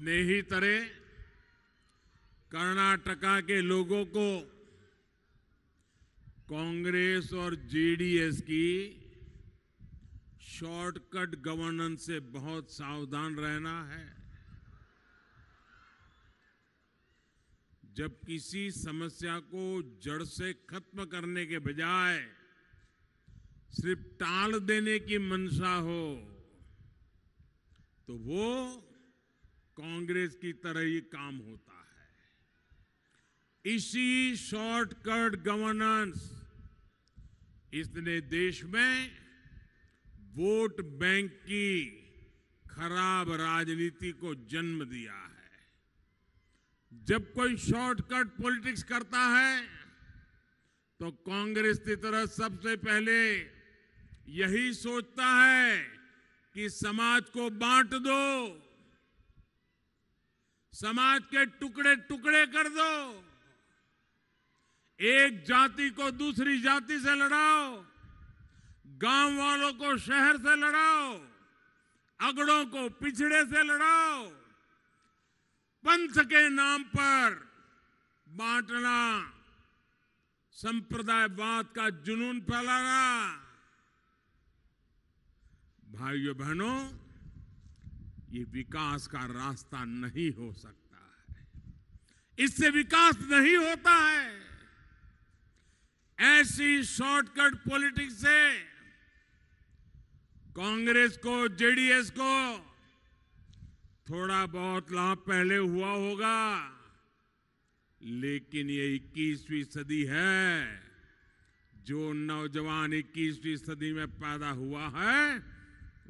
ಸ್ನೇಹಿತರೆ कर्नाटका के लोगों को कांग्रेस और जेडीएस की शॉर्टकट गवर्नेंस से बहुत सावधान रहना है जब किसी समस्या को जड़ से खत्म करने के बजाय सिर्फ टाल देने की मंशा हो तो वो कांग्रेस की तरह ही काम होता है इसी शॉर्टकट गवर्नेंस इसने देश में वोट बैंक की खराब राजनीति को जन्म दिया है जब कोई शॉर्टकट पॉलिटिक्स करता है तो कांग्रेस की तरह सबसे पहले यही सोचता है कि समाज को बांट दो समाज के टुकड़े टुकड़े कर दो एक जाति को दूसरी जाति से लड़ाओ गांव वालों को शहर से लड़ाओ अगड़ों को पिछड़े से लड़ाओ पंथ के नाम पर बांटना संप्रदायवाद का जुनून फैलाना भाइयों बहनों ये विकास का रास्ता नहीं हो सकता है इससे विकास नहीं होता है ऐसी शॉर्टकट पॉलिटिक्स से कांग्रेस को जेडीएस को थोड़ा बहुत लाभ पहले हुआ होगा लेकिन ये 21वीं सदी है जो नौजवान 21वीं सदी में पैदा हुआ है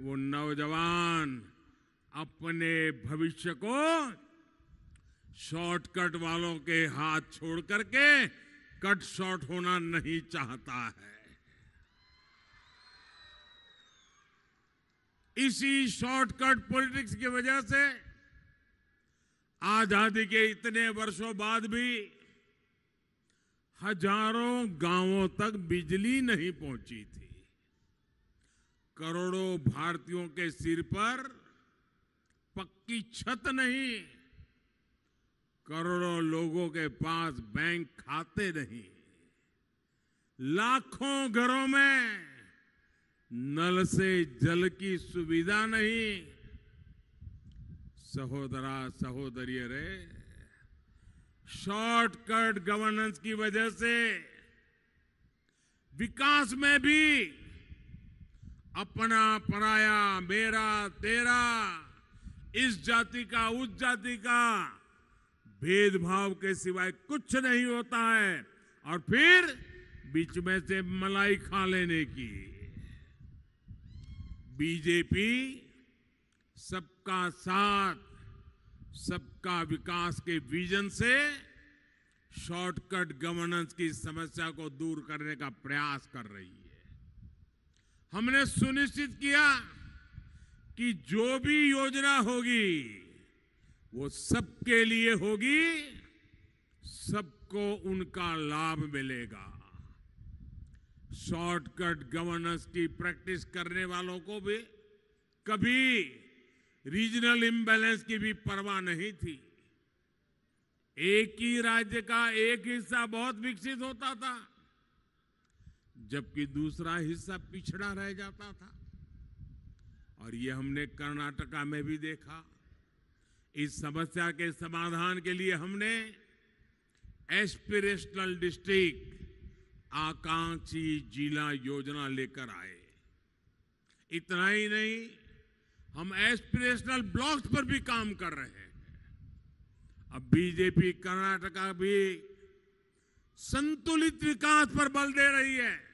वो नौजवान अपने भविष्य को शॉर्टकट वालों के हाथ छोड़ करके कट शॉर्ट होना नहीं चाहता है इसी शॉर्टकट पॉलिटिक्स की वजह से आजादी के इतने वर्षों बाद भी हजारों गांवों तक बिजली नहीं पहुंची थी करोड़ों भारतीयों के सिर पर पक्की छत नहीं करोड़ों लोगों के पास बैंक खाते नहीं लाखों घरों में नल से जल की सुविधा नहीं सहोदरा सहोदरी रे शॉर्टकट गवर्नेंस की वजह से विकास में भी अपना पराया मेरा तेरा इस जाति का उस जाति का भेदभाव के सिवाय कुछ नहीं होता है और फिर बीच में से मलाई खा लेने की बीजेपी सबका साथ सबका विकास के विजन से शॉर्टकट गवर्नेंस की समस्या को दूर करने का प्रयास कर रही है हमने सुनिश्चित किया कि जो भी योजना होगी वो सबके लिए होगी सबको उनका लाभ मिलेगा शॉर्टकट गवर्नेंस की प्रैक्टिस करने वालों को भी कभी रीजनल इम्बैलेंस की भी परवाह नहीं थी एक ही राज्य का एक हिस्सा बहुत विकसित होता था जबकि दूसरा हिस्सा पिछड़ा रह जाता था और ये हमने कर्नाटका में भी देखा इस समस्या के समाधान के लिए हमने एस्पिरेशनल डिस्ट्रिक्ट आकांक्षी जिला योजना लेकर आए इतना ही नहीं हम एस्पिरेशनल ब्लॉक्स पर भी काम कर रहे हैं अब बीजेपी कर्नाटका भी संतुलित विकास पर बल दे रही है